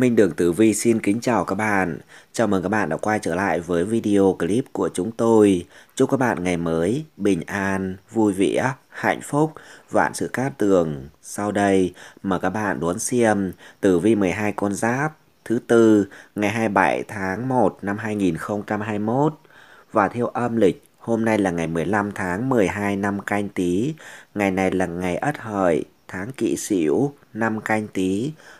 Minh Đường Tử Vi xin kính chào các bạn. Chào mừng các bạn đã quay trở lại với video clip của chúng tôi. Chúc các bạn ngày mới bình an, vui vẻ, hạnh phúc, vạn sự cát tường. Sau đây mời các bạn đón xem Tử Vi 12 con giáp thứ tư ngày 27 tháng 1 năm 2021 và theo âm lịch Hôm nay là ngày 15 tháng 12 năm canh Tý. ngày này là ngày Ất Hợi, tháng Kỷ Sửu, năm canh Tý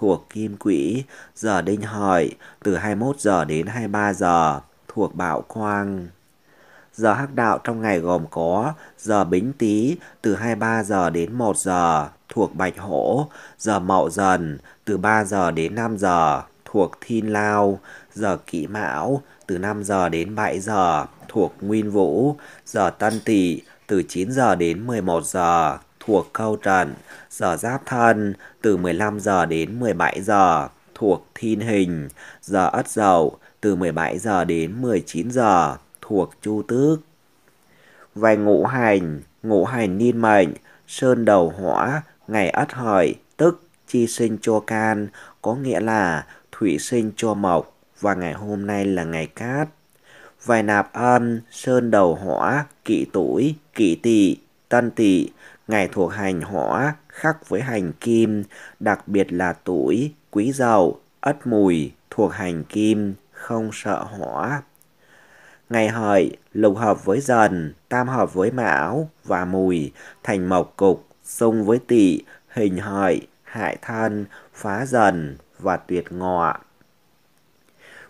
thuộc kim quỹ, giờ đinh hợi, từ 21 giờ đến 23 giờ, thuộc bạo quang. Giờ hắc đạo trong ngày gồm có giờ bính tý từ 23 giờ đến 1 giờ thuộc bạch hổ, giờ mậu dần từ 3 giờ đến 5 giờ thuộc thiên lao, giờ kỷ mão từ 5 giờ đến 7 giờ thuộc nguyên vũ, giờ tân tỵ từ 9 giờ đến 11 giờ thuộc câu trần, giờ giáp thân từ 15 giờ đến 17 giờ thuộc thiên hình, giờ ất dậu từ 17 giờ đến 19 giờ thuộc chu tước. Về ngũ hành, ngũ hành niên mệnh, sơn đầu hỏa, ngày ất hợi, tức chi sinh cho can, có nghĩa là thủy sinh cho mộc và ngày hôm nay là ngày cát. Vài nạp âm, sơn đầu hỏa, kỵ tuổi, kỵ tỵ, tân tỵ ngày thuộc hành hỏa khắc với hành kim, đặc biệt là tuổi, quý dậu, ất mùi thuộc hành kim, không sợ hỏa. Ngày hợi, lục hợp với dần, tam hợp với mão và mùi, thành mộc cục, xung với tỵ, hình hợi, hại thân, phá dần và tuyệt ngọ.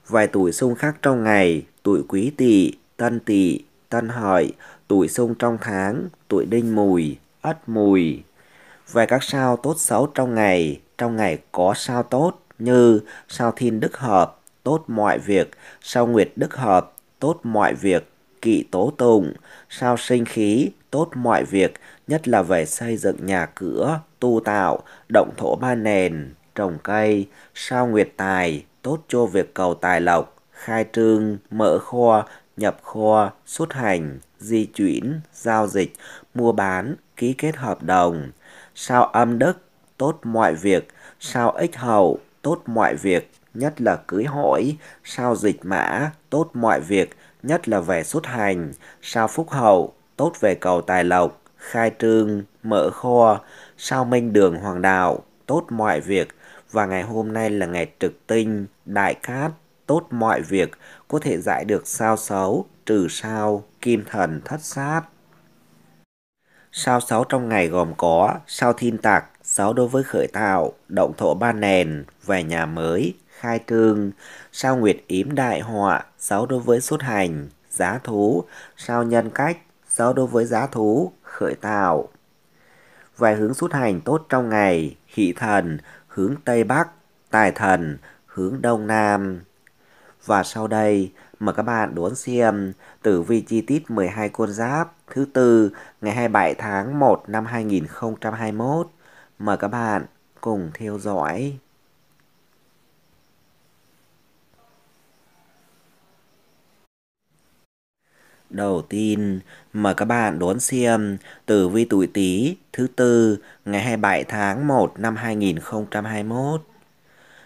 Vài tuổi xung khác trong ngày, tuổi quý tỵ, tân tỵ, tân hợi, tuổi xung trong tháng, tuổi đinh mùi, ất mùi. Về các sao tốt xấu trong ngày, trong ngày có sao tốt như sao thiên đức hợp, tốt mọi việc, sao nguyệt đức hợp, tốt mọi việc, kỵ tố tùng, sao sinh khí, tốt mọi việc, nhất là về xây dựng nhà cửa, tu tạo, động thổ ba nền, trồng cây, sao nguyệt tài, tốt cho việc cầu tài lộc, khai trương, mở kho, nhập kho, xuất hành di chuyển, giao dịch, mua bán, ký kết hợp đồng. Sao âm đức, tốt mọi việc, sao ích hầu tốt mọi việc, nhất là cưới hỏi, sao dịch mã, tốt mọi việc, nhất là về xuất hành, sao phúc hậu, tốt về cầu tài lộc, khai trương, mở kho, sao minh đường hoàng đạo, tốt mọi việc, và ngày hôm nay là ngày trực tinh, đại cát, tốt mọi việc, có thể giải được sao xấu, trừ sao, kim thần thất sát. Sao xấu trong ngày gồm có sao thiên tạc, xấu đối với khởi tạo, động thổ ba nền, về nhà mới, khai trương, sao nguyệt yếm đại họa, xấu đối với xuất hành, giá thú, sao nhân cách, xấu đối với giá thú, khởi tạo. Vài hướng xuất hành tốt trong ngày, hỷ thần, hướng Tây Bắc, tài thần, hướng Đông Nam. Và sau đây, mời các bạn đón xem tử vi chi tiết 12 con giáp thứ tư ngày 27 tháng 1 năm 2021. Mời các bạn cùng theo dõi. Đầu tiên, mời các bạn đón xem tử vi tuổi Tý thứ tư ngày 27 tháng 1 năm 2021.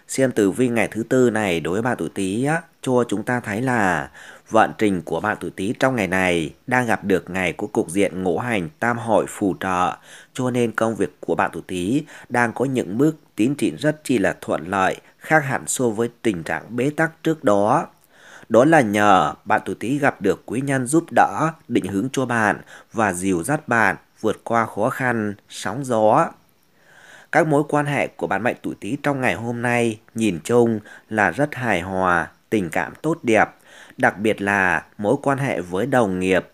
Xem tử vi ngày thứ tư này đối với bạn tuổi Tý cho chúng ta thấy là vận trình của bạn tuổi Tý trong ngày này đang gặp được ngày của cục diện ngũ hành tam hội phù trợ, cho nên công việc của bạn tuổi Tý đang có những bước tiến triển rất chi là thuận lợi, khác hẳn so với tình trạng bế tắc trước đó đó là nhờ bạn tuổi Tý gặp được quý nhân giúp đỡ, định hướng cho bạn và dìu dắt bạn vượt qua khó khăn, sóng gió. Các mối quan hệ của bạn mệnh tuổi Tý trong ngày hôm nay nhìn chung là rất hài hòa, tình cảm tốt đẹp, đặc biệt là mối quan hệ với đồng nghiệp.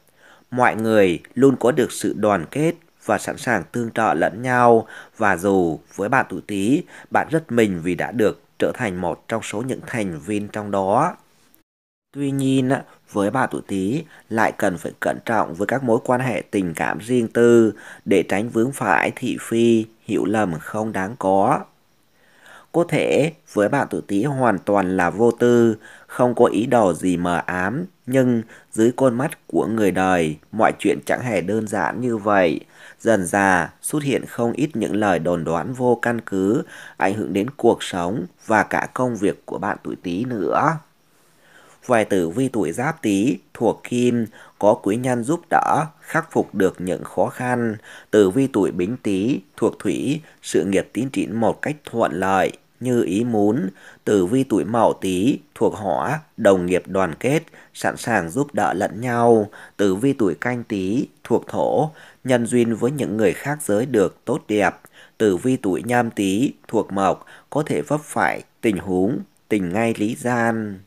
Mọi người luôn có được sự đoàn kết và sẵn sàng tương trợ lẫn nhau và dù với bạn tuổi Tý, bạn rất mình vì đã được trở thành một trong số những thành viên trong đó. Tuy nhiên, với bà tuổi Tý lại cần phải cẩn trọng với các mối quan hệ tình cảm riêng tư để tránh vướng phải thị phi, hiểu lầm không đáng có. Có thể với bạn tuổi Tý hoàn toàn là vô tư, không có ý đồ gì mờ ám, nhưng dưới con mắt của người đời, mọi chuyện chẳng hề đơn giản như vậy. Dần già xuất hiện không ít những lời đồn đoán vô căn cứ, ảnh hưởng đến cuộc sống và cả công việc của bạn tuổi Tý nữa vài tử vi tuổi giáp tý thuộc kim có quý nhân giúp đỡ, khắc phục được những khó khăn. Tử vi tuổi bính tý thuộc thủy, sự nghiệp tiến triển một cách thuận lợi như ý muốn. Tử vi tuổi mậu tý thuộc hỏa, đồng nghiệp đoàn kết, sẵn sàng giúp đỡ lẫn nhau. Tử vi tuổi canh tý thuộc thổ, nhân duyên với những người khác giới được tốt đẹp. Tử vi tuổi nhâm tý thuộc mộc, có thể vấp phải tình huống, tình ngay lý gian.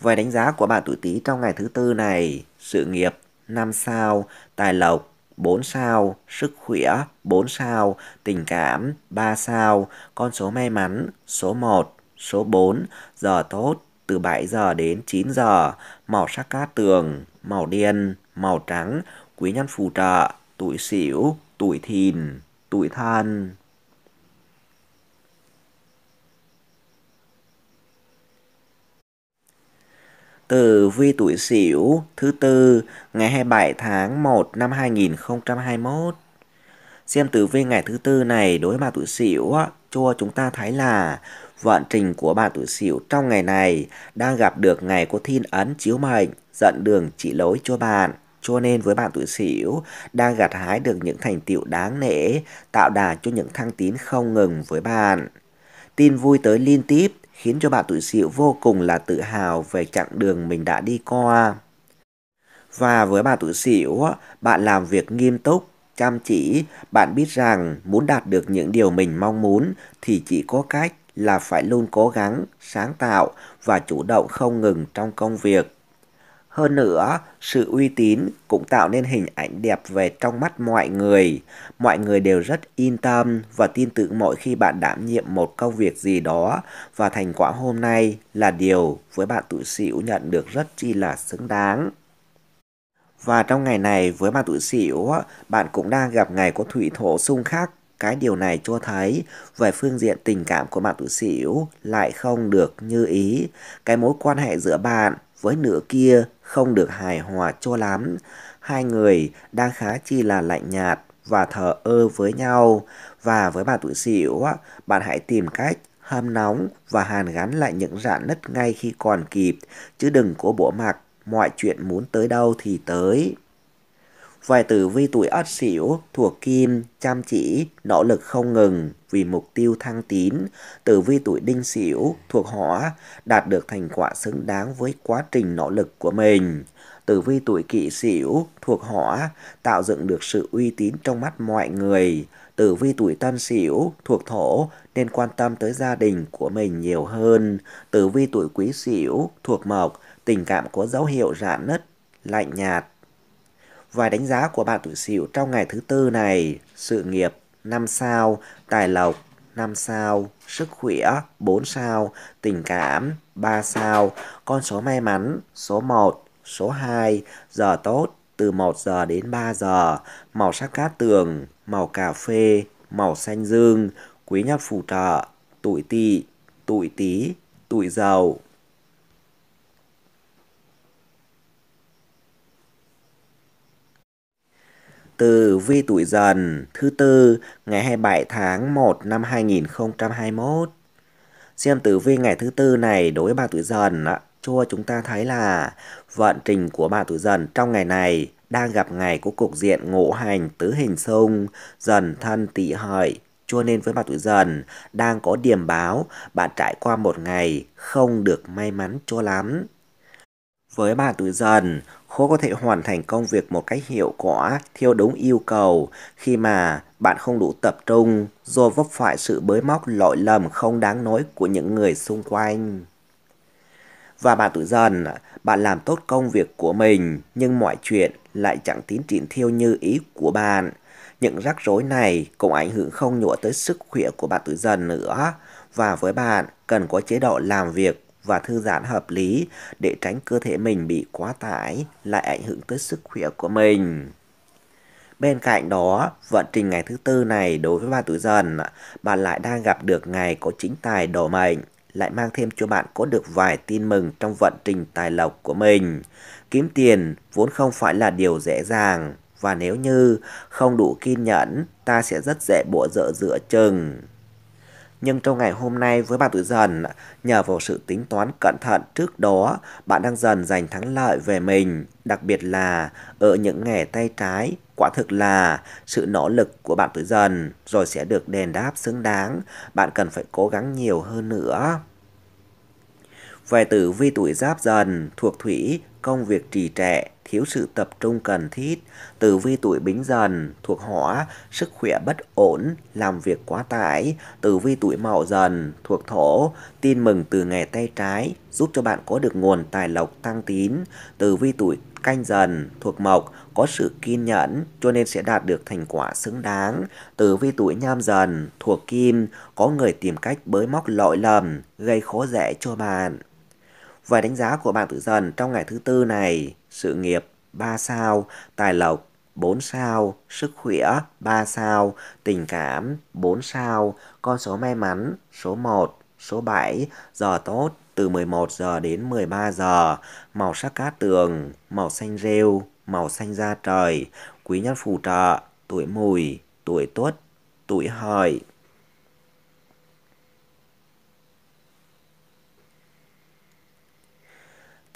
Về đánh giá của bạn tuổi Tý trong ngày thứ tư này, sự nghiệp 5 sao, tài lộc 4 sao, sức khỏe 4 sao, tình cảm 3 sao, con số may mắn số 1, số 4, giờ tốt từ 7 giờ đến 9 giờ, màu sắc cát tường, màu đen, màu trắng, quý nhân phù trợ, tuổi sửu, tuổi thìn, tuổi thân. Tử vi tuổi Sửu thứ tư ngày 27 tháng 1 năm 2021. Xem tử vi ngày thứ tư này đối với bà tuổi Sửu cho chúng ta thấy là vận trình của bà tuổi Sửu trong ngày này đang gặp được ngày có thiên ấn chiếu mệnh dẫn đường chỉ lối cho bạn. Cho nên với bạn tuổi Sửu đang gặt hái được những thành tựu đáng nể, tạo đà cho những thăng tiến không ngừng với bạn. Tin vui tới liên tiếp khiến cho bạn tụi sĩu vô cùng là tự hào về chặng đường mình đã đi qua. Và với bà tụi sĩu, bạn làm việc nghiêm túc, chăm chỉ, bạn biết rằng muốn đạt được những điều mình mong muốn thì chỉ có cách là phải luôn cố gắng, sáng tạo và chủ động không ngừng trong công việc. Hơn nữa, sự uy tín cũng tạo nên hình ảnh đẹp về trong mắt mọi người. Mọi người đều rất yên tâm và tin tưởng mỗi khi bạn đảm nhiệm một công việc gì đó và thành quả hôm nay là điều với bạn tuổi Sửu nhận được rất chi là xứng đáng. Và trong ngày này với bạn tuổi Sửu, bạn cũng đang gặp ngày có thủy thổ xung khắc cái điều này cho thấy về phương diện tình cảm của bạn tuổi sửu lại không được như ý cái mối quan hệ giữa bạn với nửa kia không được hài hòa cho lắm. Hai người đang khá chi là lạnh nhạt và thờ ơ với nhau. Và với bạn tụi xỉu, bạn hãy tìm cách hâm nóng và hàn gắn lại những rạn nứt ngay khi còn kịp, chứ đừng cố bộ mặc mọi chuyện muốn tới đâu thì tới. Vài tử vi tuổi ất sửu thuộc kim, chăm chỉ, nỗ lực không ngừng vì mục tiêu thăng tín. Tử vi tuổi đinh sửu thuộc hỏa đạt được thành quả xứng đáng với quá trình nỗ lực của mình. Tử vi tuổi kỷ sửu thuộc hỏa tạo dựng được sự uy tín trong mắt mọi người. Tử vi tuổi tân sửu thuộc thổ nên quan tâm tới gia đình của mình nhiều hơn. Tử vi tuổi quý sửu thuộc mộc tình cảm có dấu hiệu rạn nứt, lạnh nhạt Vài đánh giá của bạn tuổi Sửu trong ngày thứ tư này, sự nghiệp 5 sao, tài lộc 5 sao, sức khỏe 4 sao, tình cảm 3 sao, con số may mắn số 1, số 2, giờ tốt từ 1 giờ đến 3 giờ, màu sắc cát tường, màu cà phê, màu xanh dương, quý nhân phù trợ, tuổi tỵ, tuổi tý, tuổi dầu. Từ vi tuổi dần thứ tư ngày 27 tháng 1 năm 2021. Xem tử vi ngày thứ tư này đối với bà tuổi dần ạ, cho chúng ta thấy là vận trình của bà tuổi dần trong ngày này đang gặp ngày của cục diện ngộ hành tứ hình xung dần thân tỵ hợi cho nên với bà tuổi dần đang có điểm báo bạn trải qua một ngày không được may mắn cho lắm với bà tuổi dần khó có thể hoàn thành công việc một cách hiệu quả theo đúng yêu cầu khi mà bạn không đủ tập trung do vấp phải sự bới móc lỗi lầm không đáng nói của những người xung quanh. Và bạn tự dần, bạn làm tốt công việc của mình nhưng mọi chuyện lại chẳng tiến triển theo như ý của bạn. Những rắc rối này cũng ảnh hưởng không nhỏ tới sức khỏe của bạn tự dần nữa. Và với bạn, cần có chế độ làm việc và thư giãn hợp lý để tránh cơ thể mình bị quá tải lại ảnh hưởng tới sức khỏe của mình. Bên cạnh đó, vận trình ngày thứ tư này đối với bạn tuổi dần, bạn lại đang gặp được ngày có chính tài đổ mệnh, lại mang thêm cho bạn có được vài tin mừng trong vận trình tài lộc của mình. Kiếm tiền vốn không phải là điều dễ dàng, và nếu như không đủ kiên nhẫn, ta sẽ rất dễ bộ dở giữa chừng. Nhưng trong ngày hôm nay với bạn tuổi dần, nhờ vào sự tính toán cẩn thận trước đó, bạn đang dần giành thắng lợi về mình, đặc biệt là ở những nghề tay trái. Quả thực là sự nỗ lực của bạn tuổi dần rồi sẽ được đền đáp xứng đáng. Bạn cần phải cố gắng nhiều hơn nữa. Về tử vi tuổi giáp dần thuộc thủy công việc trì trệ, thiếu sự tập trung cần thiết, tử vi tuổi bính dần, thuộc hỏa, sức khỏe bất ổn, làm việc quá tải, tử vi tuổi mậu dần, thuộc thổ, tin mừng từ ngày tay trái, giúp cho bạn có được nguồn tài lộc tăng tín, tử vi tuổi canh dần, thuộc mộc, có sự kiên nhẫn cho nên sẽ đạt được thành quả xứng đáng. Tử vi tuổi nhâm dần, thuộc kim, có người tìm cách bới móc lỗi lầm, gây khó dễ cho bạn. Vài đánh giá của bạn tự dần trong ngày thứ tư này, sự nghiệp 3 sao, tài lộc 4 sao, sức khỏe 3 sao, tình cảm 4 sao, con số may mắn số 1, số 7, giờ tốt từ 11 giờ đến 13 giờ, màu sắc cát tường, màu xanh rêu, màu xanh da trời, quý nhân phù trợ, tuổi mùi, tuổi tuất, tuổi hợi.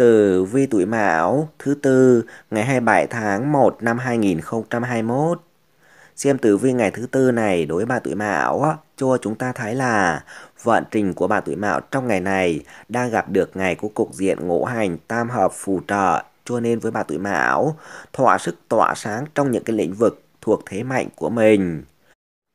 tử vi tuổi Mão thứ tư ngày 27 tháng 1 năm 2021. Xem tử vi ngày thứ tư này đối với bà tuổi Mão cho chúng ta thấy là vận trình của bà tuổi Mão trong ngày này đang gặp được ngày của cục diện ngũ hành tam hợp phù trợ cho nên với bà tuổi Mão thỏa sức tỏa sáng trong những cái lĩnh vực thuộc thế mạnh của mình.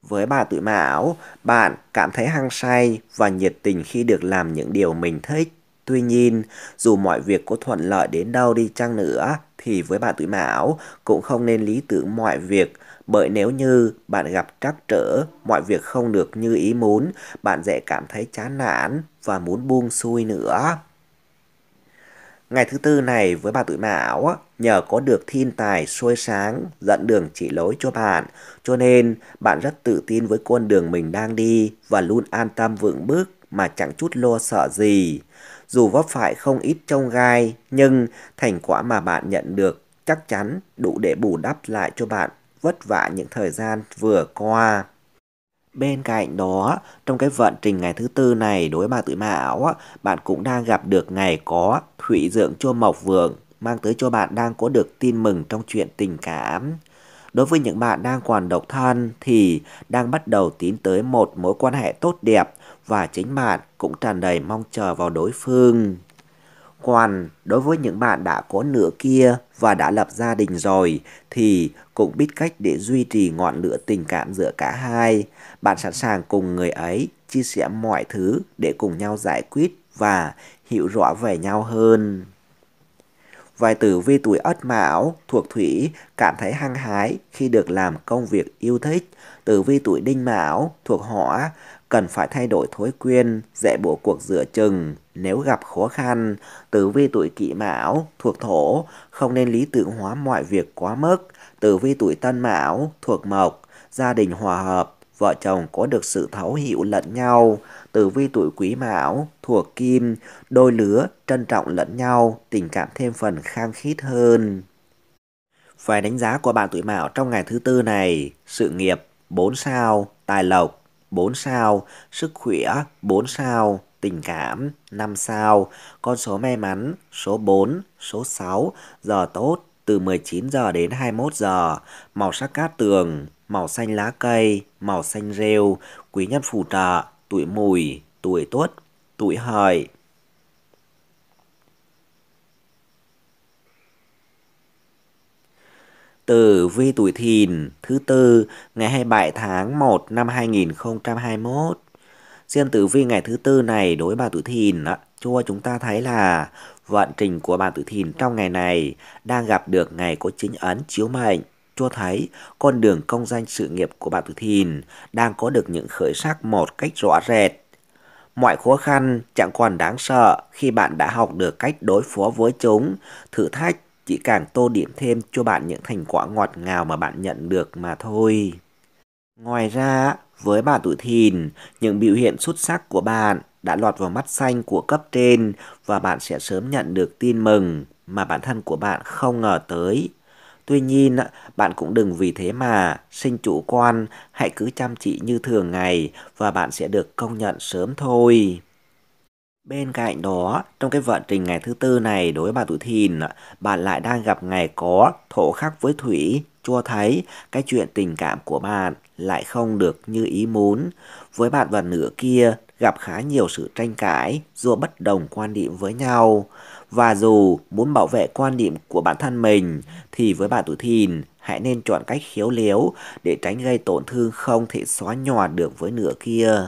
Với bà tuổi Mão, bạn cảm thấy hăng say và nhiệt tình khi được làm những điều mình thích Tuy nhiên, dù mọi việc có thuận lợi đến đâu đi chăng nữa, thì với bạn tuổi mão cũng không nên lý tưởng mọi việc, bởi nếu như bạn gặp trắc trở, mọi việc không được như ý muốn, bạn dễ cảm thấy chán nản và muốn buông xuôi nữa. Ngày thứ tư này với bà tuổi mão, nhờ có được thiên tài soi sáng, dẫn đường chỉ lối cho bạn, cho nên bạn rất tự tin với con đường mình đang đi và luôn an tâm vững bước mà chẳng chút lo sợ gì dù vấp phải không ít trông gai, nhưng thành quả mà bạn nhận được chắc chắn đủ để bù đắp lại cho bạn vất vả những thời gian vừa qua. Bên cạnh đó, trong cái vận trình ngày thứ tư này đối với bà tuổi mão, bạn cũng đang gặp được ngày có thủy dưỡng cho mộc vượng, mang tới cho bạn đang có được tin mừng trong chuyện tình cảm. Đối với những bạn đang còn độc thân thì đang bắt đầu tiến tới một mối quan hệ tốt đẹp và chính bạn cũng tràn đầy mong chờ vào đối phương. Còn đối với những bạn đã có nửa kia và đã lập gia đình rồi thì cũng biết cách để duy trì ngọn lửa tình cảm giữa cả hai. Bạn sẵn sàng cùng người ấy chia sẻ mọi thứ để cùng nhau giải quyết và hiểu rõ về nhau hơn. Vài tử vi tuổi Ất Mão thuộc Thủy cảm thấy hăng hái khi được làm công việc yêu thích. Tử vi tuổi Đinh Mão thuộc Hỏa cần phải thay đổi thói quen, dạy bộ cuộc dựa chừng. Nếu gặp khó khăn, tử vi tuổi kỷ mão, thuộc thổ, không nên lý tưởng hóa mọi việc quá mức. Tử vi tuổi tân mão, thuộc mộc, gia đình hòa hợp, vợ chồng có được sự thấu hiểu lẫn nhau. Tử vi tuổi quý mão, thuộc kim, đôi lứa, trân trọng lẫn nhau, tình cảm thêm phần khang khít hơn. Phải đánh giá của bạn tuổi mão trong ngày thứ tư này, sự nghiệp 4 sao, tài lộc 4 sao, sức khỏe 4 sao, tình cảm 5 sao, con số may mắn số 4, số 6, giờ tốt từ 19 giờ đến 21 giờ, màu sắc cát tường, màu xanh lá cây, màu xanh rêu, quý nhân phù trợ, tuổi mùi, tuổi tuất, tuổi hợi. Tử vi tuổi thìn thứ tư ngày 27 tháng 1 năm 2021. Xem tử vi ngày thứ tư này đối với bà tuổi thìn cho chúng ta thấy là vận trình của bà tuổi thìn trong ngày này đang gặp được ngày có chính ấn chiếu mệnh cho thấy con đường công danh sự nghiệp của bạn tuổi thìn đang có được những khởi sắc một cách rõ rệt. Mọi khó khăn chẳng còn đáng sợ khi bạn đã học được cách đối phó với chúng, thử thách chỉ càng tô điểm thêm cho bạn những thành quả ngọt ngào mà bạn nhận được mà thôi. Ngoài ra, với bà tuổi thìn, những biểu hiện xuất sắc của bạn đã lọt vào mắt xanh của cấp trên và bạn sẽ sớm nhận được tin mừng mà bản thân của bạn không ngờ tới. Tuy nhiên, bạn cũng đừng vì thế mà sinh chủ quan, hãy cứ chăm chỉ như thường ngày và bạn sẽ được công nhận sớm thôi. Bên cạnh đó, trong cái vận trình ngày thứ tư này đối với bà tuổi thìn, bạn lại đang gặp ngày có thổ khắc với thủy, cho thấy cái chuyện tình cảm của bạn lại không được như ý muốn. Với bạn và nửa kia gặp khá nhiều sự tranh cãi dù bất đồng quan điểm với nhau. Và dù muốn bảo vệ quan điểm của bản thân mình thì với bạn tuổi thìn hãy nên chọn cách khiếu léo để tránh gây tổn thương không thể xóa nhòa được với nửa kia.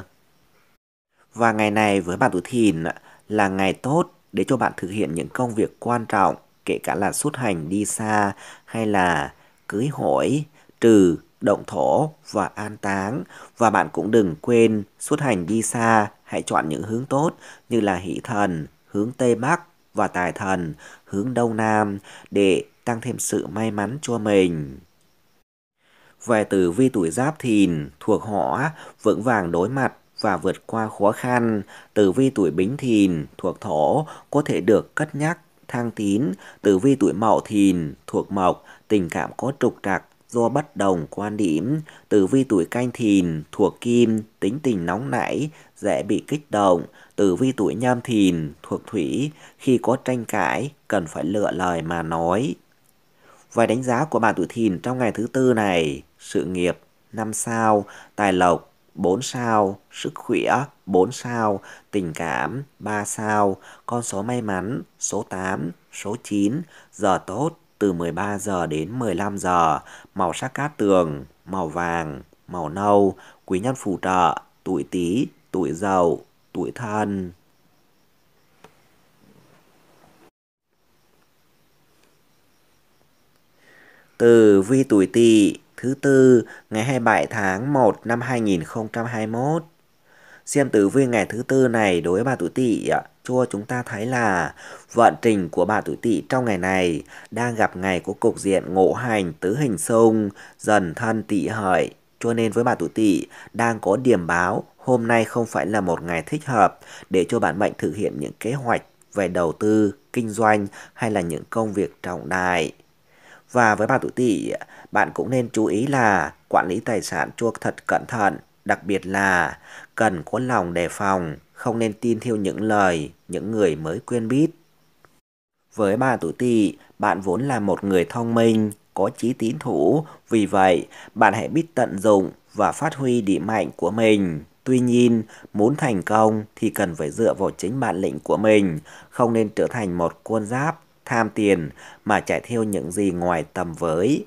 Và ngày này với bạn tuổi thìn là ngày tốt để cho bạn thực hiện những công việc quan trọng, kể cả là xuất hành đi xa hay là cưới hỏi, trừ, động thổ và an táng. Và bạn cũng đừng quên xuất hành đi xa, hãy chọn những hướng tốt như là hỷ thần, hướng Tây Bắc và tài thần, hướng Đông Nam để tăng thêm sự may mắn cho mình. Về từ vi tuổi giáp thìn, thuộc họ vững vàng đối mặt và vượt qua khó khăn, tử vi tuổi bính thìn thuộc thổ có thể được cất nhắc, thang tín, tử vi tuổi mậu thìn thuộc mộc, tình cảm có trục trặc do bất đồng quan điểm, tử vi tuổi canh thìn thuộc kim, tính tình nóng nảy, dễ bị kích động, tử vi tuổi nhâm thìn thuộc thủy, khi có tranh cãi cần phải lựa lời mà nói. Vài đánh giá của bạn tuổi thìn trong ngày thứ tư này, sự nghiệp, năm sao, tài lộc, 4 sao, sức khỏe 4 sao, tình cảm 3 sao, con số may mắn số 8, số 9, giờ tốt từ 13 giờ đến 15 giờ, màu sắc cát tường, màu vàng, màu nâu, quý nhân phù trợ, tuổi tý, tuổi dậu, tuổi thân. Từ vi tuổi tỵ thứ tư ngày 27 tháng 1 năm 2021. Xem tử vi ngày thứ tư này đối với bà tuổi tỵ cho chúng ta thấy là vận trình của bà tuổi tỵ trong ngày này đang gặp ngày của cục diện ngộ hành tứ hình xung dần thân tỵ hợi cho nên với bà tuổi tỵ đang có điểm báo hôm nay không phải là một ngày thích hợp để cho bạn mệnh thực hiện những kế hoạch về đầu tư, kinh doanh hay là những công việc trọng đại. Và với bà tuổi tỵ, bạn cũng nên chú ý là quản lý tài sản chuộc thật cẩn thận, đặc biệt là cần có lòng đề phòng, không nên tin theo những lời những người mới quen biết. Với ba tuổi tỵ, bạn vốn là một người thông minh, có trí tín thủ, vì vậy bạn hãy biết tận dụng và phát huy điểm mạnh của mình. Tuy nhiên, muốn thành công thì cần phải dựa vào chính bản lĩnh của mình, không nên trở thành một quân giáp tham tiền mà chạy theo những gì ngoài tầm với.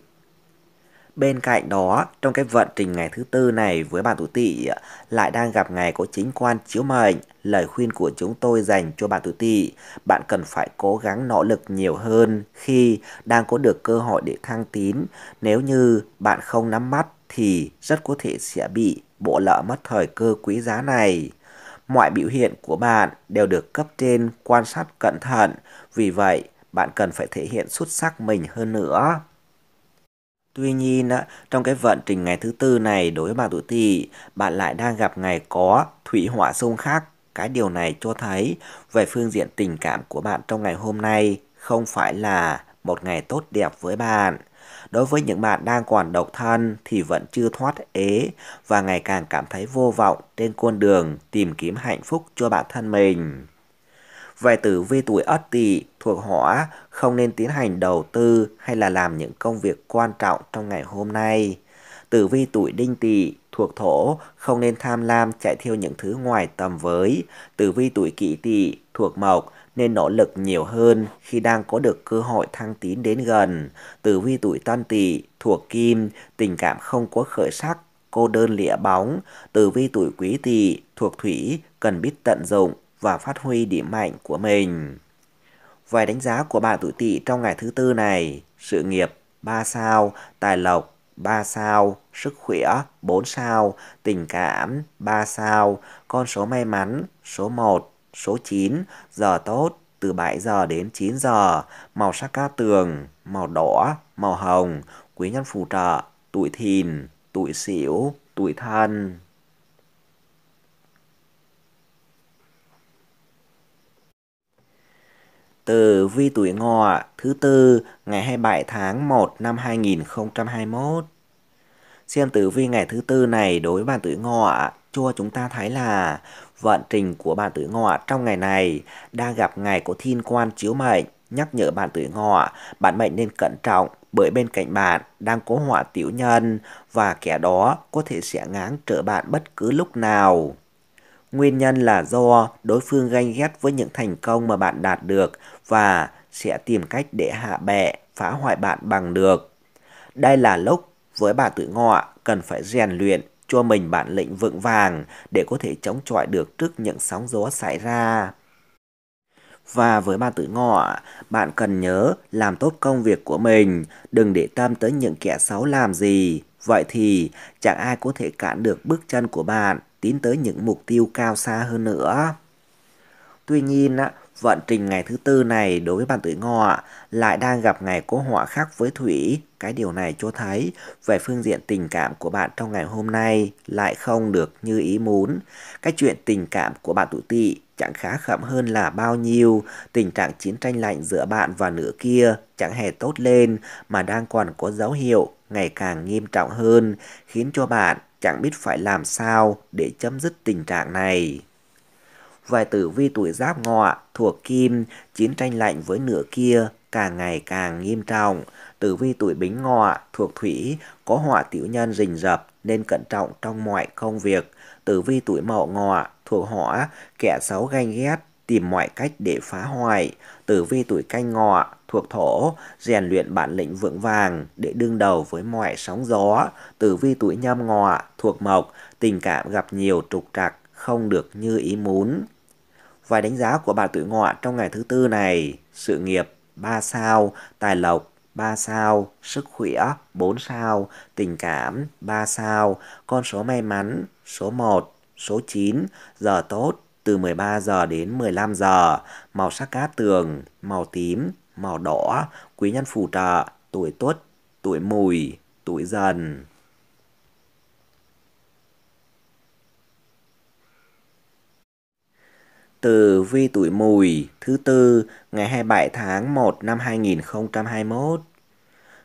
Bên cạnh đó, trong cái vận trình ngày thứ tư này với bạn tuổi tỵ lại đang gặp ngày có chính quan chiếu mệnh, lời khuyên của chúng tôi dành cho bạn tuổi tỵ, bạn cần phải cố gắng nỗ lực nhiều hơn khi đang có được cơ hội để thăng tín. Nếu như bạn không nắm mắt thì rất có thể sẽ bị bộ lỡ mất thời cơ quý giá này. Mọi biểu hiện của bạn đều được cấp trên quan sát cẩn thận, vì vậy bạn cần phải thể hiện xuất sắc mình hơn nữa. Tuy nhiên, trong cái vận trình ngày thứ tư này đối với bạn tuổi tỵ, bạn lại đang gặp ngày có thủy hỏa xung khắc. Cái điều này cho thấy về phương diện tình cảm của bạn trong ngày hôm nay không phải là một ngày tốt đẹp với bạn. Đối với những bạn đang còn độc thân thì vẫn chưa thoát ế và ngày càng cảm thấy vô vọng trên con đường tìm kiếm hạnh phúc cho bản thân mình. Về tử vi tuổi Ất Tỵ thuộc Hỏa không nên tiến hành đầu tư hay là làm những công việc quan trọng trong ngày hôm nay. Tử vi tuổi Đinh Tỵ thuộc Thổ không nên tham lam chạy theo những thứ ngoài tầm với. Tử vi tuổi Kỷ Tỵ thuộc Mộc nên nỗ lực nhiều hơn khi đang có được cơ hội thăng tiến đến gần. Tử vi tuổi Tân Tỵ thuộc Kim, tình cảm không có khởi sắc cô đơn lịa bóng, tử vi tuổi quý tỵ thuộc thủy cần biết tận dụng và phát huy điểm mạnh của mình. Vài đánh giá của bạn tuổi tỵ trong ngày thứ tư này, sự nghiệp 3 sao, tài lộc 3 sao, sức khỏe 4 sao, tình cảm 3 sao, con số may mắn số 1, số 9, giờ tốt từ 7 giờ đến 9 giờ, màu sắc cát tường, màu đỏ, màu hồng, quý nhân phù trợ, tuổi thìn, tuổi sửu, tuổi thân. Từ vi tuổi ngọ thứ tư ngày 27 tháng 1 năm 2021. Xem tử vi ngày thứ tư này đối với bạn tuổi ngọ cho chúng ta thấy là vận trình của bạn tuổi ngọ trong ngày này đang gặp ngày của thiên quan chiếu mệnh nhắc nhở bạn tuổi ngọ bạn mệnh nên cẩn trọng bởi bên cạnh bạn đang có họa tiểu nhân và kẻ đó có thể sẽ ngáng trở bạn bất cứ lúc nào. Nguyên nhân là do đối phương ganh ghét với những thành công mà bạn đạt được và sẽ tìm cách để hạ bệ, phá hoại bạn bằng được. Đây là lúc với bà tuổi ngọ cần phải rèn luyện cho mình bản lĩnh vững vàng để có thể chống chọi được trước những sóng gió xảy ra. Và với bà tuổi ngọ, bạn cần nhớ làm tốt công việc của mình, đừng để tâm tới những kẻ xấu làm gì. Vậy thì chẳng ai có thể cản được bước chân của bạn tiến tới những mục tiêu cao xa hơn nữa. Tuy nhiên, vận trình ngày thứ tư này đối với bạn tuổi ngọ lại đang gặp ngày cố họa khác với thủy. Cái điều này cho thấy về phương diện tình cảm của bạn trong ngày hôm nay lại không được như ý muốn. Cái chuyện tình cảm của bạn tuổi tỵ chẳng khá khẩm hơn là bao nhiêu. Tình trạng chiến tranh lạnh giữa bạn và nửa kia chẳng hề tốt lên mà đang còn có dấu hiệu ngày càng nghiêm trọng hơn khiến cho bạn chẳng biết phải làm sao để chấm dứt tình trạng này. Vài tử vi tuổi giáp ngọ, thuộc kim, chiến tranh lạnh với nửa kia càng ngày càng nghiêm trọng. Tử vi tuổi bính ngọ, thuộc thủy, có họa tiểu nhân rình rập nên cẩn trọng trong mọi công việc. Tử vi tuổi mậu ngọ, thuộc hỏa, kẻ xấu ganh ghét, tìm mọi cách để phá hoại. Tử vi tuổi canh ngọ, thuộc thổ, rèn luyện bản lĩnh vững vàng để đương đầu với mọi sóng gió, tử vi tuổi nhâm ngọ, thuộc mộc, tình cảm gặp nhiều trục trặc, không được như ý muốn. Vài đánh giá của bạn tuổi ngọ trong ngày thứ tư này, sự nghiệp 3 sao, tài lộc 3 sao, sức khỏe 4 sao, tình cảm 3 sao, con số may mắn số 1, số 9, giờ tốt từ 13 giờ đến 15 giờ, màu sắc cát tường, màu tím, màu đỏ, quý nhân phù trợ, tuổi tuất, tuổi mùi, tuổi dần. Từ vi tuổi mùi thứ tư ngày 27 tháng 1 năm 2021.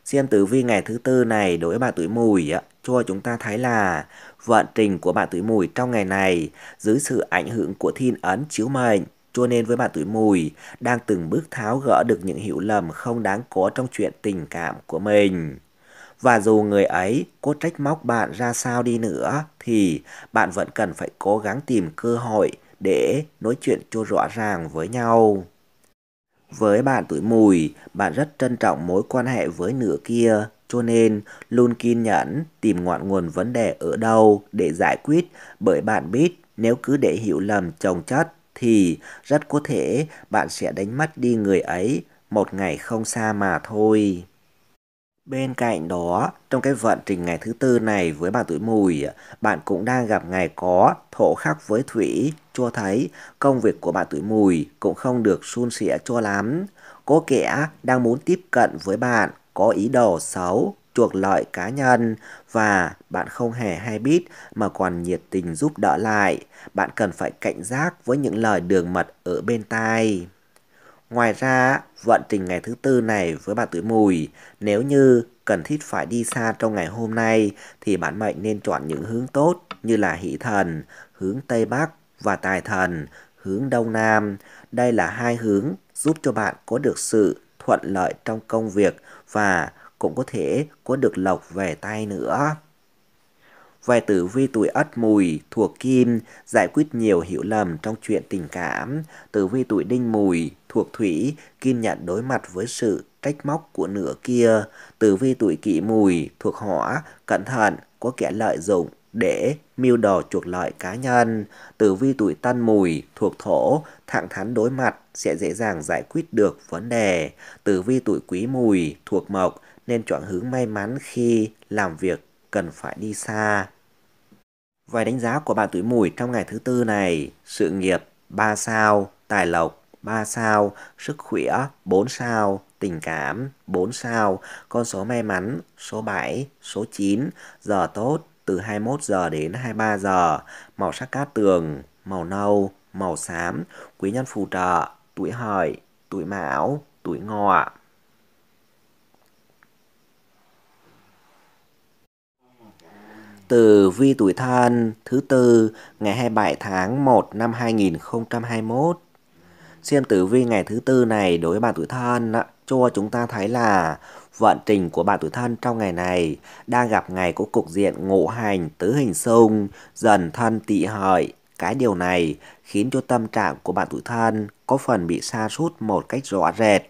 Xem tử vi ngày thứ tư này đối với bạn tuổi mùi cho chúng ta thấy là vận trình của bạn tuổi mùi trong ngày này dưới sự ảnh hưởng của thiên ấn chiếu mệnh cho nên với bạn tuổi mùi đang từng bước tháo gỡ được những hiểu lầm không đáng có trong chuyện tình cảm của mình. Và dù người ấy có trách móc bạn ra sao đi nữa thì bạn vẫn cần phải cố gắng tìm cơ hội để nói chuyện cho rõ ràng với nhau. Với bạn tuổi mùi, bạn rất trân trọng mối quan hệ với nửa kia, cho nên luôn kiên nhẫn tìm ngọn nguồn vấn đề ở đâu để giải quyết bởi bạn biết nếu cứ để hiểu lầm chồng chất thì rất có thể bạn sẽ đánh mất đi người ấy một ngày không xa mà thôi. Bên cạnh đó, trong cái vận trình ngày thứ tư này với bạn tuổi mùi, bạn cũng đang gặp ngày có thổ khắc với thủy, cho thấy công việc của bạn tuổi mùi cũng không được suôn sẻ cho lắm. Có kẻ đang muốn tiếp cận với bạn, có ý đồ xấu, chuộc lợi cá nhân và bạn không hề hay biết mà còn nhiệt tình giúp đỡ lại. Bạn cần phải cảnh giác với những lời đường mật ở bên tai. Ngoài ra, vận trình ngày thứ tư này với bạn tuổi mùi, nếu như cần thiết phải đi xa trong ngày hôm nay thì bạn mệnh nên chọn những hướng tốt như là hỷ thần, hướng Tây Bắc và tài thần, hướng Đông Nam. Đây là hai hướng giúp cho bạn có được sự thuận lợi trong công việc và cũng có thể có được lộc về tay nữa. Vài tử vi tuổi ất mùi thuộc kim giải quyết nhiều hiểu lầm trong chuyện tình cảm. Tử vi tuổi đinh mùi thuộc thủy kiên nhận đối mặt với sự trách móc của nửa kia. Tử vi tuổi kỷ mùi thuộc hỏa cẩn thận có kẻ lợi dụng để mưu đồ chuộc lợi cá nhân. Tử vi tuổi tân mùi thuộc thổ thẳng thắn đối mặt sẽ dễ dàng giải quyết được vấn đề. Tử vi tuổi quý mùi thuộc mộc nên chọn hướng may mắn khi làm việc cần phải đi xa. Vài đánh giá của bạn tuổi mùi trong ngày thứ tư này, sự nghiệp 3 sao, tài lộc 3 sao, sức khỏe 4 sao, tình cảm 4 sao, con số may mắn số 7, số 9, giờ tốt từ 21 giờ đến 23 giờ, màu sắc cát tường, màu nâu, màu xám, quý nhân phù trợ, tuổi hợi, tuổi mão, tuổi ngọ. từ vi tuổi thân thứ tư ngày 27 tháng 1 năm 2021. Xem tử vi ngày thứ tư này đối với bạn tuổi thân cho chúng ta thấy là vận trình của bạn tuổi thân trong ngày này đang gặp ngày có cục diện ngộ hành tứ hình xung dần thân tỵ hợi. Cái điều này khiến cho tâm trạng của bạn tuổi thân có phần bị sa sút một cách rõ rệt.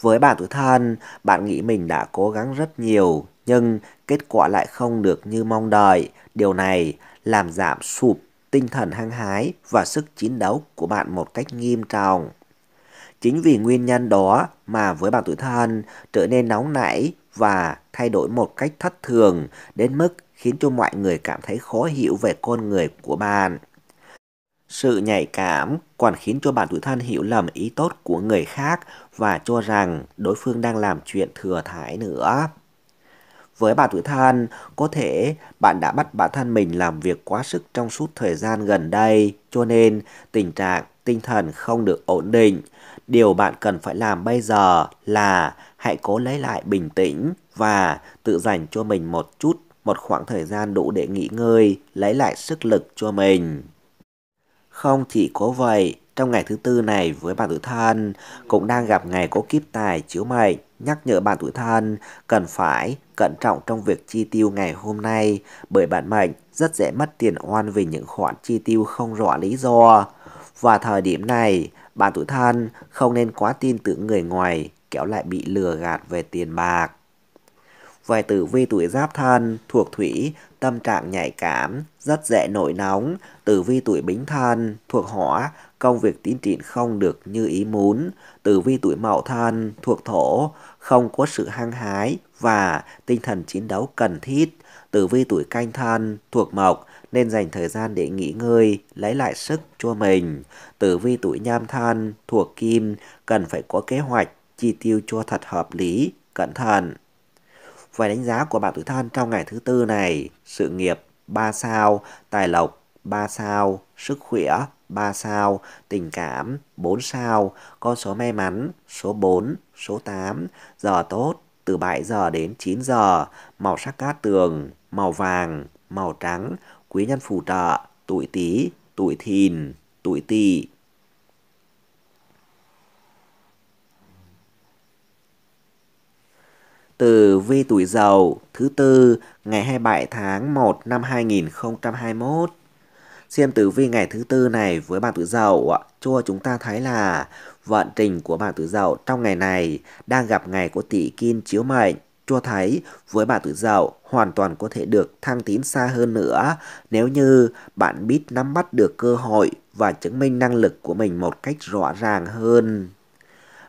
Với bạn tuổi thân, bạn nghĩ mình đã cố gắng rất nhiều nhưng kết quả lại không được như mong đợi. Điều này làm giảm sụp tinh thần hăng hái và sức chiến đấu của bạn một cách nghiêm trọng. Chính vì nguyên nhân đó mà với bạn tuổi thân trở nên nóng nảy và thay đổi một cách thất thường đến mức khiến cho mọi người cảm thấy khó hiểu về con người của bạn. Sự nhạy cảm còn khiến cho bạn tuổi thân hiểu lầm ý tốt của người khác và cho rằng đối phương đang làm chuyện thừa thải nữa. Với bà tuổi thân, có thể bạn đã bắt bản thân mình làm việc quá sức trong suốt thời gian gần đây, cho nên tình trạng tinh thần không được ổn định. Điều bạn cần phải làm bây giờ là hãy cố lấy lại bình tĩnh và tự dành cho mình một chút, một khoảng thời gian đủ để nghỉ ngơi, lấy lại sức lực cho mình. Không chỉ có vậy, trong ngày thứ tư này với bạn tuổi thân cũng đang gặp ngày có kiếp tài chiếu mệnh nhắc nhở bạn tuổi thân cần phải cẩn trọng trong việc chi tiêu ngày hôm nay bởi bạn mệnh rất dễ mất tiền oan vì những khoản chi tiêu không rõ lý do. Và thời điểm này, bạn tuổi thân không nên quá tin tưởng người ngoài kéo lại bị lừa gạt về tiền bạc. Vài tử vi tuổi giáp thân thuộc thủy, tâm trạng nhạy cảm, rất dễ nổi nóng. Tử vi tuổi bính thân thuộc hỏa, công việc tiến triển không được như ý muốn. Tử vi tuổi mậu thân thuộc thổ, không có sự hăng hái và tinh thần chiến đấu cần thiết. Tử vi tuổi canh thân thuộc mộc nên dành thời gian để nghỉ ngơi, lấy lại sức cho mình. Tử vi tuổi nhâm thân thuộc kim cần phải có kế hoạch chi tiêu cho thật hợp lý, cẩn thận. Vậy đánh giá của bạn tự thân trong ngày thứ tư này, sự nghiệp 3 sao, tài lộc 3 sao, sức khỏe 3 sao, tình cảm 4 sao, con số may mắn số 4, số 8, giờ tốt từ 7 giờ đến 9 giờ, màu sắc cát tường, màu vàng, màu trắng, quý nhân phù trợ, tuổi tí, tuổi thìn, tuổi tỵ. Tử vi tuổi Dậu thứ tư ngày 27 tháng 1 năm 2021. Xem tử vi ngày thứ tư này với bạn tuổi Dậu, cho chúng ta thấy là vận trình của bạn tuổi Dậu trong ngày này đang gặp ngày của tỷ kim chiếu mệnh cho thấy với bạn tuổi Dậu hoàn toàn có thể được thăng tiến xa hơn nữa nếu như bạn biết nắm bắt được cơ hội và chứng minh năng lực của mình một cách rõ ràng hơn.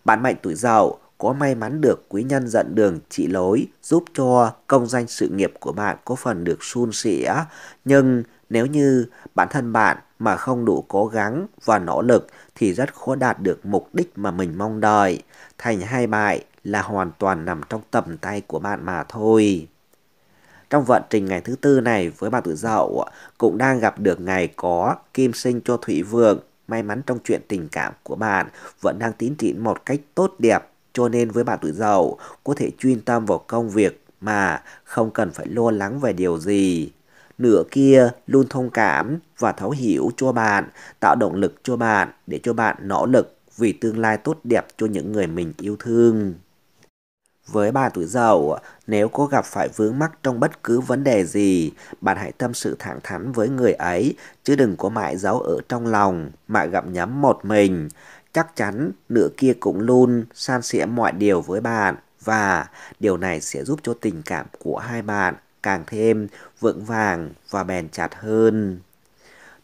Bạn mệnh tuổi Dậu có may mắn được quý nhân dẫn đường chỉ lối giúp cho công danh sự nghiệp của bạn có phần được suôn sẻ. Nhưng nếu như bản thân bạn mà không đủ cố gắng và nỗ lực thì rất khó đạt được mục đích mà mình mong đợi. Thành hai bại là hoàn toàn nằm trong tầm tay của bạn mà thôi. Trong vận trình ngày thứ tư này với bà tự dậu cũng đang gặp được ngày có kim sinh cho thủy vượng. May mắn trong chuyện tình cảm của bạn vẫn đang tiến triển một cách tốt đẹp cho nên với bạn tuổi dậu có thể chuyên tâm vào công việc mà không cần phải lo lắng về điều gì. Nửa kia luôn thông cảm và thấu hiểu cho bạn, tạo động lực cho bạn để cho bạn nỗ lực vì tương lai tốt đẹp cho những người mình yêu thương. Với bà tuổi dậu, nếu có gặp phải vướng mắc trong bất cứ vấn đề gì, bạn hãy tâm sự thẳng thắn với người ấy, chứ đừng có mãi giấu ở trong lòng, mà gặm nhắm một mình. Chắc chắn nửa kia cũng luôn san sẻ mọi điều với bạn và điều này sẽ giúp cho tình cảm của hai bạn càng thêm vững vàng và bền chặt hơn.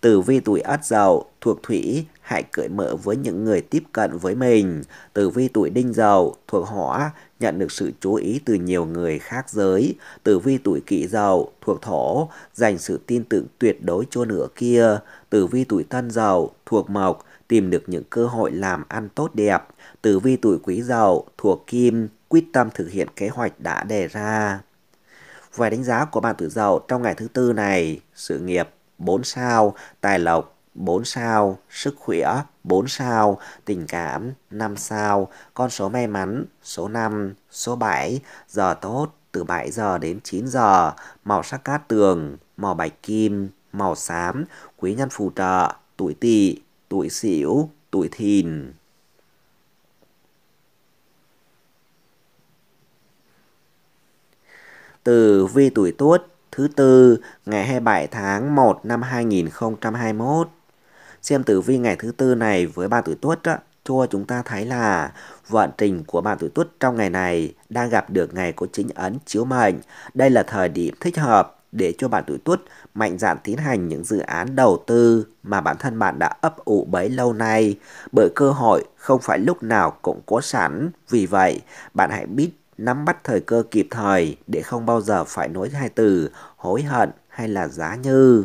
Tử vi tuổi ất dậu thuộc thủy hãy cởi mở với những người tiếp cận với mình. Tử vi tuổi đinh dậu thuộc hỏa nhận được sự chú ý từ nhiều người khác giới. Tử vi tuổi kỷ dậu thuộc thổ dành sự tin tưởng tuyệt đối cho nửa kia. Tử vi tuổi tân dậu thuộc mộc tìm được những cơ hội làm ăn tốt đẹp. Tử vi tuổi quý dậu thuộc kim quyết tâm thực hiện kế hoạch đã đề ra. Vài đánh giá của bạn tuổi dậu trong ngày thứ tư này, sự nghiệp 4 sao, tài lộc 4 sao, sức khỏe 4 sao, tình cảm 5 sao, con số may mắn số 5, số 7, giờ tốt từ 7 giờ đến 9 giờ, màu sắc cát tường, màu bạch kim, màu xám, quý nhân phù trợ, tuổi tỵ tuổi xỉu, tuổi thìn. Từ vi tuổi tuất thứ tư ngày 27 tháng 1 năm 2021. Xem tử vi ngày thứ tư này với ba tuổi tuất á, cho chúng ta thấy là vận trình của bạn tuổi tuất trong ngày này đang gặp được ngày có chính ấn chiếu mệnh. Đây là thời điểm thích hợp để cho bạn tuổi tuất mạnh dạn tiến hành những dự án đầu tư mà bản thân bạn đã ấp ủ bấy lâu nay bởi cơ hội không phải lúc nào cũng có sẵn. Vì vậy, bạn hãy biết nắm bắt thời cơ kịp thời để không bao giờ phải nói hai từ hối hận hay là giá như.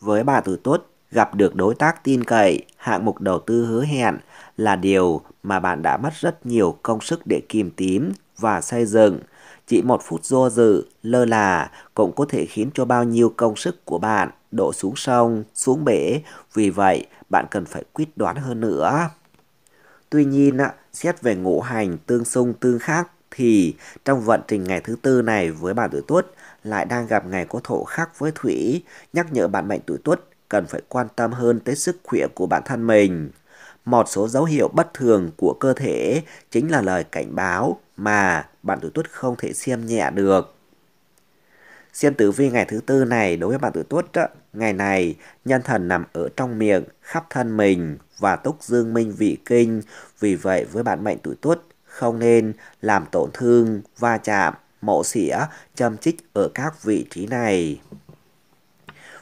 Với bà tuổi tuất, gặp được đối tác tin cậy, hạng mục đầu tư hứa hẹn là điều mà bạn đã mất rất nhiều công sức để kìm tím và xây dựng chỉ một phút do dự, lơ là cũng có thể khiến cho bao nhiêu công sức của bạn đổ xuống sông, xuống bể. Vì vậy, bạn cần phải quyết đoán hơn nữa. Tuy nhiên, xét về ngũ hành tương xung tương khắc thì trong vận trình ngày thứ tư này với bạn tuổi tuất lại đang gặp ngày có thổ khắc với thủy, nhắc nhở bạn mệnh tuổi tuất cần phải quan tâm hơn tới sức khỏe của bản thân mình một số dấu hiệu bất thường của cơ thể chính là lời cảnh báo mà bạn tuổi tuất không thể xem nhẹ được. Xem tử vi ngày thứ tư này đối với bạn tuổi tuất ngày này nhân thần nằm ở trong miệng, khắp thân mình và túc dương minh vị kinh. Vì vậy với bạn mệnh tuổi tuất không nên làm tổn thương, va chạm, mộ xỉa, châm chích ở các vị trí này.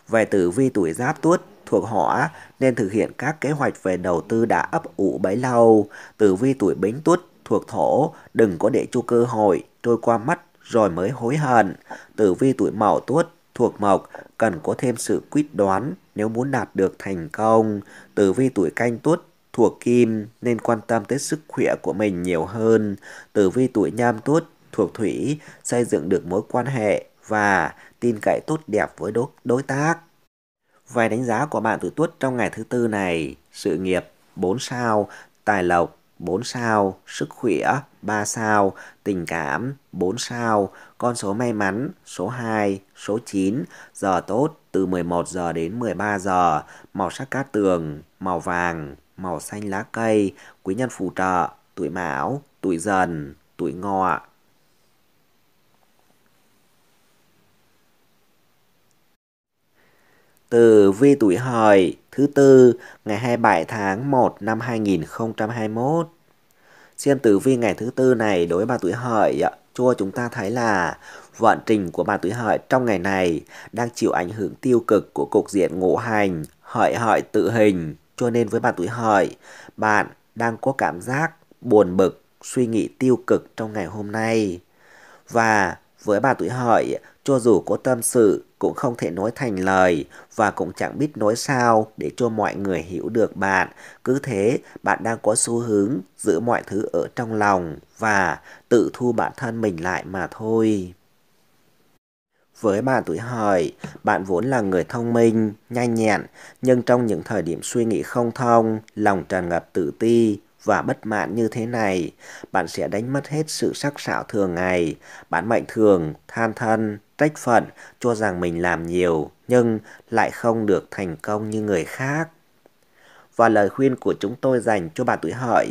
Về tử vi tuổi giáp tuất thuộc họ nên thực hiện các kế hoạch về đầu tư đã ấp ủ bấy lâu, Tử vi tuổi bính tuất thuộc thổ, đừng có để cho cơ hội trôi qua mắt rồi mới hối hận. Tử vi tuổi mậu tuất thuộc mộc cần có thêm sự quyết đoán nếu muốn đạt được thành công. Tử vi tuổi canh tuất thuộc kim nên quan tâm tới sức khỏe của mình nhiều hơn. Tử vi tuổi nhâm tuất thuộc thủy xây dựng được mối quan hệ và tin cậy tốt đẹp với đối tác. Vài đánh giá của bạn tử tuất trong ngày thứ tư này, sự nghiệp 4 sao, tài lộc 4 sao, sức khỏe 3 sao, tình cảm 4 sao, con số may mắn số 2, số 9, giờ tốt từ 11 giờ đến 13 giờ, màu sắc cát tường, màu vàng, màu xanh lá cây, quý nhân phù trợ, tuổi mão, tuổi dần, tuổi ngọ. từ vi tuổi hợi thứ tư ngày 27 tháng 1 năm 2021. Xem tử vi ngày thứ tư này đối với bà tuổi hợi cho chúng ta thấy là vận trình của bà tuổi hợi trong ngày này đang chịu ảnh hưởng tiêu cực của cục diện ngũ hành hợi hợi tự hình cho nên với bà tuổi hợi bạn đang có cảm giác buồn bực suy nghĩ tiêu cực trong ngày hôm nay và với bà tuổi hợi cho dù có tâm sự cũng không thể nói thành lời và cũng chẳng biết nói sao để cho mọi người hiểu được bạn. Cứ thế, bạn đang có xu hướng giữ mọi thứ ở trong lòng và tự thu bản thân mình lại mà thôi. Với bạn tuổi hợi, bạn vốn là người thông minh, nhanh nhẹn, nhưng trong những thời điểm suy nghĩ không thông, lòng tràn ngập tự ti, và bất mãn như thế này, bạn sẽ đánh mất hết sự sắc sảo thường ngày. Bạn mạnh thường, than thân, trách phận, cho rằng mình làm nhiều, nhưng lại không được thành công như người khác. Và lời khuyên của chúng tôi dành cho bạn tuổi hợi,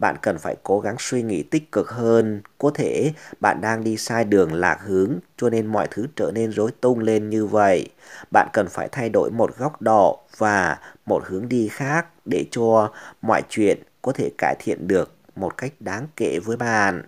bạn cần phải cố gắng suy nghĩ tích cực hơn. Có thể bạn đang đi sai đường lạc hướng, cho nên mọi thứ trở nên rối tung lên như vậy. Bạn cần phải thay đổi một góc độ và một hướng đi khác để cho mọi chuyện có thể cải thiện được một cách đáng kể với bạn.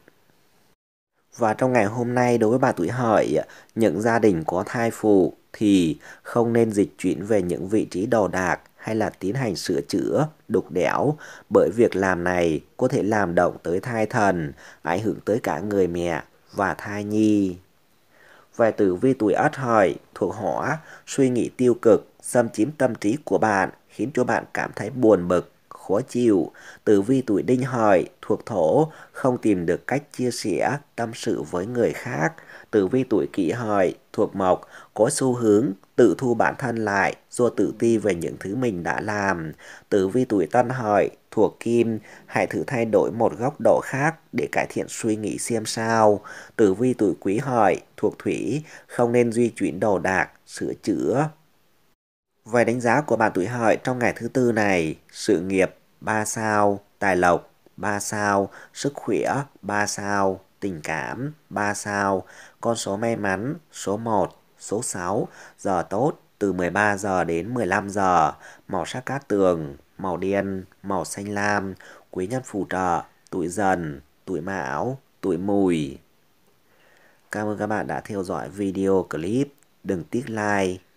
Và trong ngày hôm nay đối với bà tuổi hợi, những gia đình có thai phụ thì không nên dịch chuyển về những vị trí đồ đạc hay là tiến hành sửa chữa, đục đẽo bởi việc làm này có thể làm động tới thai thần, ảnh hưởng tới cả người mẹ và thai nhi. Về tử vi tuổi ất hợi thuộc hỏa, suy nghĩ tiêu cực xâm chiếm tâm trí của bạn khiến cho bạn cảm thấy buồn bực, khó chịu. Tử vi tuổi đinh hợi thuộc thổ, không tìm được cách chia sẻ, tâm sự với người khác. Tử vi tuổi kỷ hợi thuộc mộc, có xu hướng tự thu bản thân lại do tự ti về những thứ mình đã làm. Tử vi tuổi tân hợi thuộc kim, hãy thử thay đổi một góc độ khác để cải thiện suy nghĩ xem sao. Tử vi tuổi quý hợi thuộc thủy, không nên duy chuyển đồ đạc, sửa chữa, về đánh giá của bạn tuổi hợi trong ngày thứ tư này, sự nghiệp 3 sao, tài lộc 3 sao, sức khỏe 3 sao, tình cảm 3 sao, con số may mắn số 1, số 6, giờ tốt từ 13 giờ đến 15 giờ, màu sắc cát tường, màu đen, màu xanh lam, quý nhân phù trợ, tuổi dần, tuổi mão, tuổi mùi. Cảm ơn các bạn đã theo dõi video clip. Đừng tiếc like,